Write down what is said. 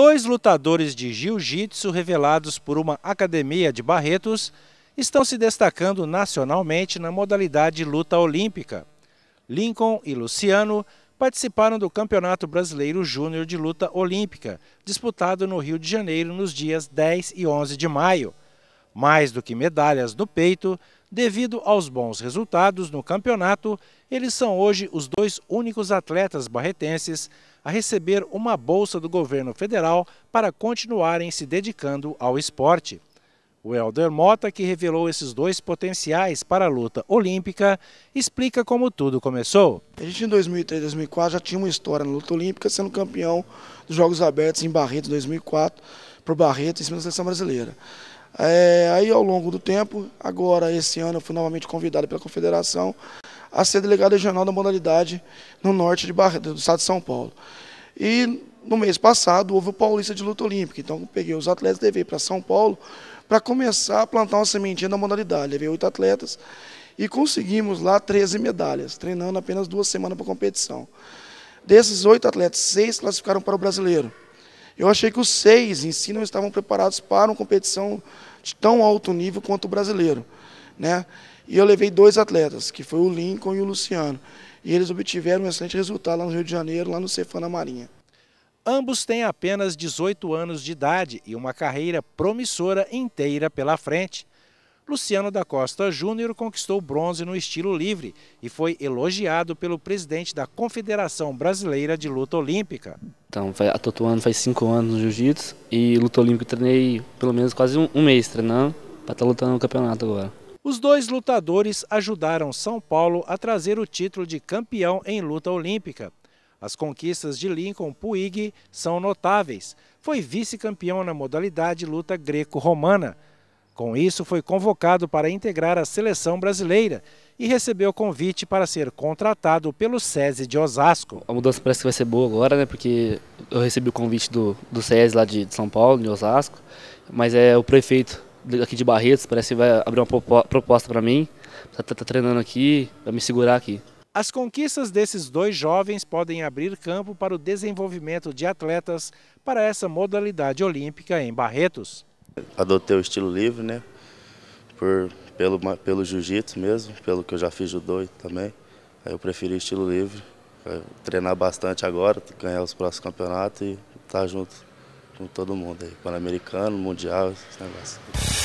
dois lutadores de jiu-jitsu revelados por uma academia de Barretos estão se destacando nacionalmente na modalidade luta olímpica. Lincoln e Luciano participaram do Campeonato Brasileiro Júnior de Luta Olímpica, disputado no Rio de Janeiro nos dias 10 e 11 de maio. Mais do que medalhas no peito, Devido aos bons resultados no campeonato, eles são hoje os dois únicos atletas barretenses a receber uma bolsa do governo federal para continuarem se dedicando ao esporte. O Helder Mota, que revelou esses dois potenciais para a luta olímpica, explica como tudo começou. A gente em 2003, 2004 já tinha uma história na luta olímpica, sendo campeão dos Jogos Abertos em Barreto em 2004, para o Barreto em cima da seleção brasileira. É, aí ao longo do tempo, agora esse ano eu fui novamente convidado pela confederação a ser delegado regional da modalidade no norte de Barra, do estado de São Paulo. E no mês passado houve o Paulista de Luta Olímpica, então eu peguei os atletas e levei para São Paulo para começar a plantar uma sementinha da modalidade. Levei oito atletas e conseguimos lá 13 medalhas, treinando apenas duas semanas para competição. Desses oito atletas, seis classificaram para o brasileiro. Eu achei que os seis em si não estavam preparados para uma competição de tão alto nível quanto o brasileiro. Né? E eu levei dois atletas, que foi o Lincoln e o Luciano. E eles obtiveram um excelente resultado lá no Rio de Janeiro, lá no Cefana Marinha. Ambos têm apenas 18 anos de idade e uma carreira promissora inteira pela frente. Luciano da Costa Júnior conquistou bronze no estilo livre e foi elogiado pelo presidente da Confederação Brasileira de Luta Olímpica. Então, estou atuando faz cinco anos no jiu-jitsu e luta olímpica treinei pelo menos quase um, um mês treinando para estar tá lutando no campeonato agora. Os dois lutadores ajudaram São Paulo a trazer o título de campeão em luta olímpica. As conquistas de Lincoln Puig são notáveis. Foi vice-campeão na modalidade luta greco-romana com isso, foi convocado para integrar a seleção brasileira e recebeu o convite para ser contratado pelo SESI de Osasco. A mudança parece que vai ser boa agora, né? Porque eu recebi o convite do, do SESI lá de, de São Paulo, de Osasco, mas é o prefeito aqui de Barretos, parece que vai abrir uma proposta para mim, está tá, tá treinando aqui, vai me segurar aqui. As conquistas desses dois jovens podem abrir campo para o desenvolvimento de atletas para essa modalidade olímpica em Barretos. Adotei o estilo livre, né? Por, pelo pelo jiu-jitsu mesmo, pelo que eu já fiz judô também. Aí eu preferi estilo livre. Treinar bastante agora, ganhar os próximos campeonatos e estar tá junto com todo mundo aí. Pan-Americano, Mundial, esses negócios.